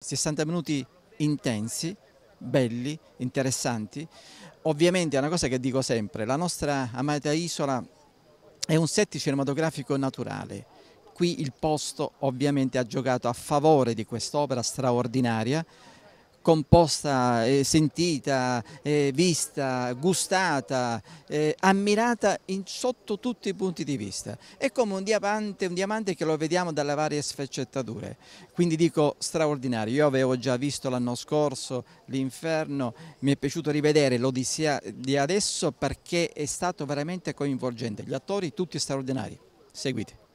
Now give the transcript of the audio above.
60 minuti intensi, belli, interessanti. Ovviamente è una cosa che dico sempre, la nostra amata isola è un set cinematografico naturale. Qui il posto ovviamente ha giocato a favore di quest'opera straordinaria composta, eh, sentita, eh, vista, gustata, eh, ammirata in, sotto tutti i punti di vista. È come un diamante, un diamante che lo vediamo dalle varie sfaccettature. Quindi dico straordinario. Io avevo già visto l'anno scorso l'inferno, mi è piaciuto rivedere l'Odissea di adesso perché è stato veramente coinvolgente. Gli attori tutti straordinari. Seguite.